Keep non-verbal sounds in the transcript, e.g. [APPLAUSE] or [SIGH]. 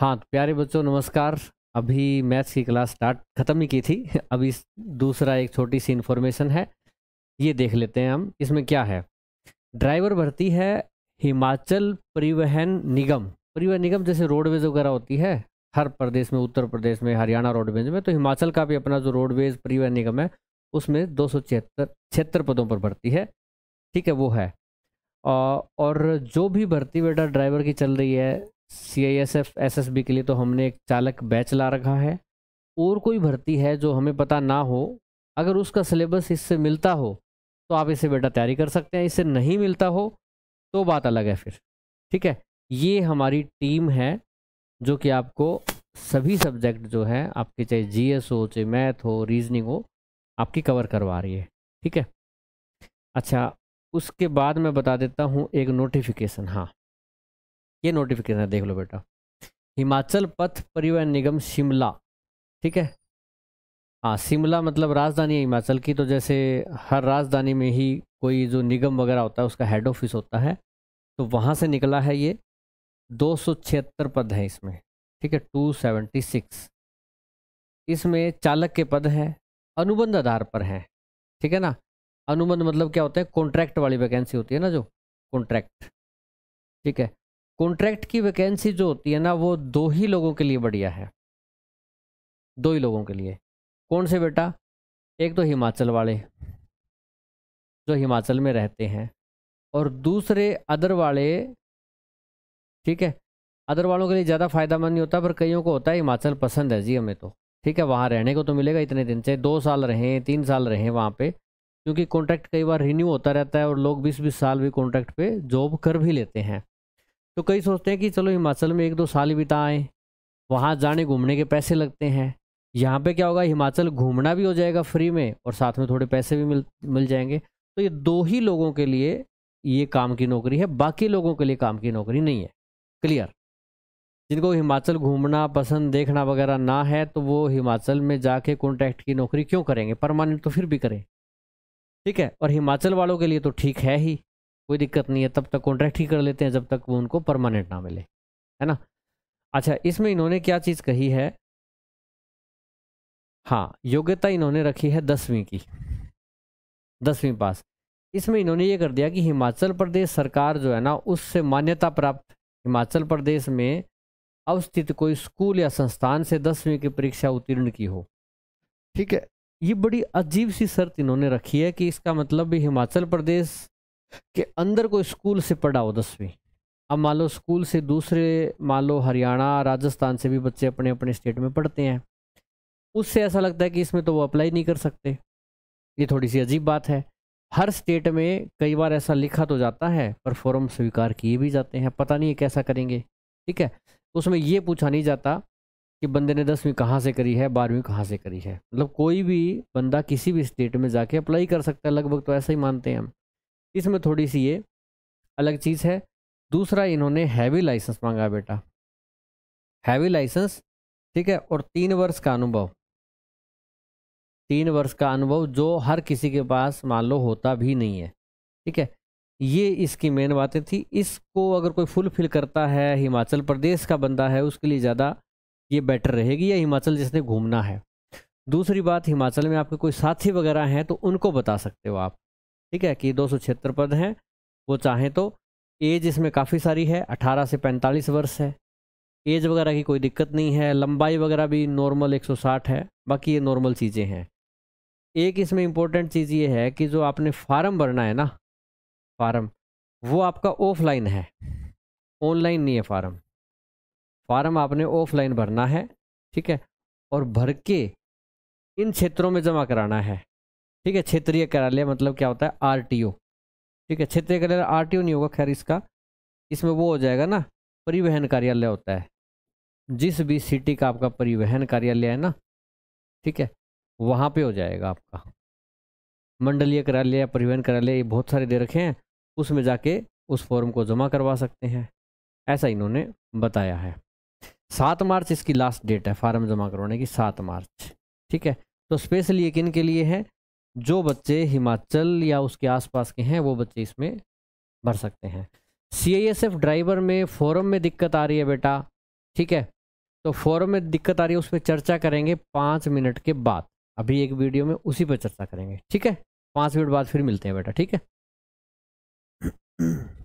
हाँ तो प्यारे बच्चों नमस्कार अभी मैथ्स की क्लास स्टार्ट ख़त्म ही की थी [LAUGHS] अभी दूसरा एक छोटी सी इन्फॉर्मेशन है ये देख लेते हैं हम इसमें क्या है ड्राइवर भर्ती है हिमाचल परिवहन निगम परिवहन निगम जैसे रोडवेज वगैरह होती है हर प्रदेश में उत्तर प्रदेश में हरियाणा रोडवेज में तो हिमाचल का भी अपना जो रोडवेज परिवहन निगम है उसमें दो सौ पदों पर भर्ती है ठीक है वो है और जो भी भर्ती बेटा ड्राइवर की चल रही है C I S F S S B के लिए तो हमने एक चालक बैच ला रखा है और कोई भर्ती है जो हमें पता ना हो अगर उसका सिलेबस इससे मिलता हो तो आप इसे बेटा तैयारी कर सकते हैं इससे नहीं मिलता हो तो बात अलग है फिर ठीक है ये हमारी टीम है जो कि आपको सभी सब्जेक्ट जो है आपके चाहे एस हो चाहे मैथ हो रीजनिंग हो आपकी कवर करवा रही है ठीक है अच्छा उसके बाद मैं बता देता हूँ एक नोटिफिकेशन हाँ ये नोटिफिकेशन है देख लो बेटा हिमाचल पथ परिवहन निगम शिमला ठीक है हाँ शिमला मतलब राजधानी है हिमाचल की तो जैसे हर राजधानी में ही कोई जो निगम वगैरह होता है उसका हेड ऑफिस होता है तो वहाँ से निकला है ये दो पद हैं इसमें ठीक है टू सेवेंटी सिक्स इसमें चालक के पद हैं अनुबंध आधार पर हैं ठीक है ना अनुबंध मतलब क्या होता है कॉन्ट्रैक्ट वाली वैकेंसी होती है ना जो कॉन्ट्रैक्ट ठीक है कॉन्ट्रैक्ट की वैकेंसी जो होती है ना वो दो ही लोगों के लिए बढ़िया है दो ही लोगों के लिए कौन से बेटा एक तो हिमाचल वाले जो हिमाचल में रहते हैं और दूसरे अदर वाले ठीक है अदर वालों के लिए ज़्यादा फायदा मंद नहीं होता पर कईयों को होता है हिमाचल पसंद है जी हमें तो ठीक है वहाँ रहने को तो मिलेगा इतने दिन से दो साल रहें तीन साल रहें वहाँ पे क्योंकि कॉन्ट्रैक्ट कई बार रिन्यू होता रहता है और लोग बीस बीस साल भी कॉन्ट्रैक्ट पे जॉब कर भी लेते हैं तो कई सोचते हैं कि चलो हिमाचल में एक दो साल बिताएं वहाँ जाने घूमने के पैसे लगते हैं यहाँ पे क्या होगा हिमाचल घूमना भी हो जाएगा फ्री में और साथ में थोड़े पैसे भी मिल मिल जाएंगे तो ये दो ही लोगों के लिए ये काम की नौकरी है बाकी लोगों के लिए काम की नौकरी नहीं है क्लियर जिनको हिमाचल घूमना पसंद देखना वगैरह ना है तो वो हिमाचल में जाके कॉन्ट्रैक्ट की नौकरी क्यों करेंगे परमानेंट तो फिर भी करें ठीक है और हिमाचल वालों के लिए तो ठीक है ही कोई दिक्कत नहीं है तब तक कॉन्ट्रैक्ट ही कर लेते हैं जब तक वो उनको परमानेंट ना मिले है ना अच्छा इसमें इन्होंने क्या चीज़ कही है हाँ योग्यता इन्होंने रखी है दसवीं की दसवीं पास इसमें इन्होंने ये कर दिया कि हिमाचल प्रदेश सरकार जो है ना उससे मान्यता प्राप्त हिमाचल प्रदेश में अवस्थित कोई स्कूल या संस्थान से दसवीं की परीक्षा उत्तीर्ण की हो ठीक है ये बड़ी अजीब सी शर्त इन्होंने रखी है कि इसका मतलब भी हिमाचल प्रदेश कि अंदर कोई स्कूल से पढ़ा हो दसवीं अब मान लो स्कूल से दूसरे मान लो हरियाणा राजस्थान से भी बच्चे अपने अपने स्टेट में पढ़ते हैं उससे ऐसा लगता है कि इसमें तो वो अप्लाई नहीं कर सकते ये थोड़ी सी अजीब बात है हर स्टेट में कई बार ऐसा लिखा तो जाता है पर फॉर्म स्वीकार किए भी जाते हैं पता नहीं है कैसा करेंगे ठीक है उसमें ये पूछा नहीं जाता कि बंदे ने दसवीं कहाँ से करी है बारहवीं कहाँ से करी है मतलब कोई भी बंदा किसी भी स्टेट में जाके अप्लाई कर सकता है लगभग तो ऐसा ही मानते हैं हम इसमें थोड़ी सी ये अलग चीज़ है दूसरा इन्होंने हैवी लाइसेंस मांगा बेटा हैवी लाइसेंस ठीक है और तीन वर्ष का अनुभव तीन वर्ष का अनुभव जो हर किसी के पास मान लो होता भी नहीं है ठीक है ये इसकी मेन बातें थी इसको अगर कोई फुलफिल करता है हिमाचल प्रदेश का बंदा है उसके लिए ज़्यादा ये बेटर रहेगी या हिमाचल जिसने घूमना है दूसरी बात हिमाचल में आपके कोई साथी वगैरह हैं तो उनको बता सकते हो आप ठीक है कि दो पद हैं वो चाहें तो एज इसमें काफ़ी सारी है 18 से 45 वर्ष है एज वगैरह की कोई दिक्कत नहीं है लंबाई वगैरह भी नॉर्मल 160 है बाकी ये नॉर्मल चीज़ें हैं एक इसमें इम्पोर्टेंट चीज़ ये है कि जो आपने फार्म भरना है ना फार्म वो आपका ऑफलाइन है ऑनलाइन नहीं है फार्म फार्म आपने ऑफलाइन भरना है ठीक है और भर के इन क्षेत्रों में जमा कराना है ठीक है क्षेत्रीय कार्यालय मतलब क्या होता है आर ठीक है क्षेत्रीय कार्यालय आर नहीं होगा खैर इसका इसमें वो हो जाएगा ना परिवहन कार्यालय होता है जिस भी सिटी का आपका परिवहन कार्यालय है ना ठीक है वहाँ पे हो जाएगा आपका मंडलीय कार्यालय या परिवहन कार्यालय ये बहुत सारे दे रखे हैं उसमें जाके उस फॉर्म को जमा करवा सकते हैं ऐसा इन्होंने बताया है सात मार्च इसकी लास्ट डेट है फार्म जमा करवाने की सात मार्च ठीक है तो स्पेशली ये किन के लिए है जो बच्चे हिमाचल या उसके आसपास के हैं वो बच्चे इसमें भर सकते हैं सी ड्राइवर में फॉरम में दिक्कत आ रही है बेटा ठीक है तो फॉरम में दिक्कत आ रही है उसमें चर्चा करेंगे पाँच मिनट के बाद अभी एक वीडियो में उसी पर चर्चा करेंगे ठीक है पाँच मिनट बाद फिर मिलते हैं बेटा ठीक है